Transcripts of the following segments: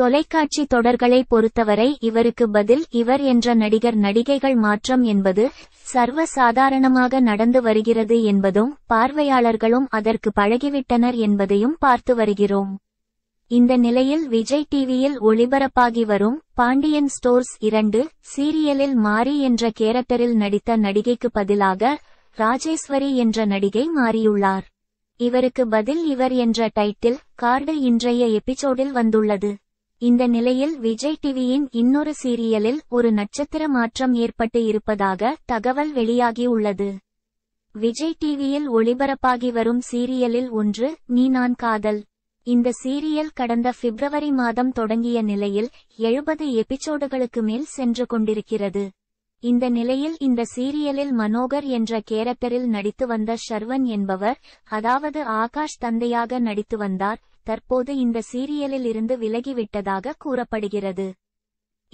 தொலைக்காட்சி தொடர்களை பொறுத்தவரை இவருக்கு பதில் இவர் என்ற நடிகர் நடிகைகள் மாற்றம் என்பது சர்வ சாதாரணமாக நடந்து வருகிறது என்பதும் பார்வையாளர்களும் அதற்கு பழகிவிட்டனர் என்பதையும் பார்த்து வருகிறோம் இந்த நிலையில் விஜய் டிவியில் ஒளிபரப்பாகி வரும் பாண்டியன் ஸ்டோர்ஸ் இரண்டு சீரியலில் மாரி என்ற கேரக்டரில் நடித்த நடிகைக்கு பதிலாக ராஜேஸ்வரி என்ற நடிகை மாறியுள்ளார் இவருக்கு பதில் இவர் என்ற டைட்டில் கார்டு இன்றைய எபிசோடில் வந்துள்ளது இந்த நிலையில் விஜய் டிவியின் இன்னொரு சீரியலில் ஒரு நட்சத்திர மாற்றம் ஏற்பட்டு இருப்பதாக தகவல் வெளியாகியுள்ளது விஜய் டிவியில் ஒளிபரப்பாகி வரும் சீரியலில் ஒன்று நீ நான் காதல் இந்த சீரியல் கடந்த பிப்ரவரி மாதம் தொடங்கிய நிலையில் எழுபது எபிசோடுகளுக்கு மேல் சென்று கொண்டிருக்கிறது இந்த நிலையில் இந்த சீரியலில் மனோகர் என்ற கேரக்டரில் நடித்து வந்த ஷர்வன் என்பவர் அதாவது ஆகாஷ் தந்தையாக நடித்து வந்தார் தற்போது இந்த சீரியலில் இருந்து விலகிவிட்டதாக கூறப்படுகிறது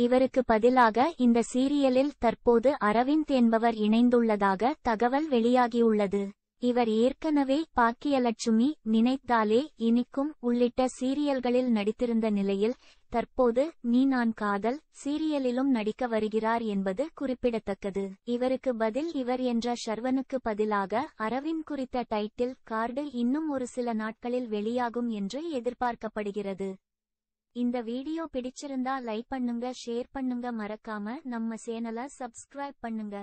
இவருக்கு பதிலாக இந்த சீரியலில் தற்போது அரவிந்த் என்பவர் இணைந்துள்ளதாக தகவல் வெளியாகியுள்ளது இவர் ஏற்கனவே பாக்கியலட்சுமி நினைத்தாலே இனிக்கும் உள்ளிட்ட சீரியல்களில் நடித்திருந்த நிலையில் தற்போது நீ நான் காதல் சீரியலிலும் நடிக்க வருகிறார் என்பது குறிப்பிடத்தக்கது இவருக்கு பதில் இவர் என்ற ஷர்வனுக்கு பதிலாக அரவிந்த் குறித்த டைட்டில் கார்டு இன்னும் ஒரு சில நாட்களில் வெளியாகும் என்று எதிர்பார்க்கப்படுகிறது இந்த வீடியோ பிடிச்சிருந்தா லைக் பண்ணுங்க ஷேர் பண்ணுங்க மறக்காம நம்ம சேனலை சப்ஸ்கிரைப் பண்ணுங்க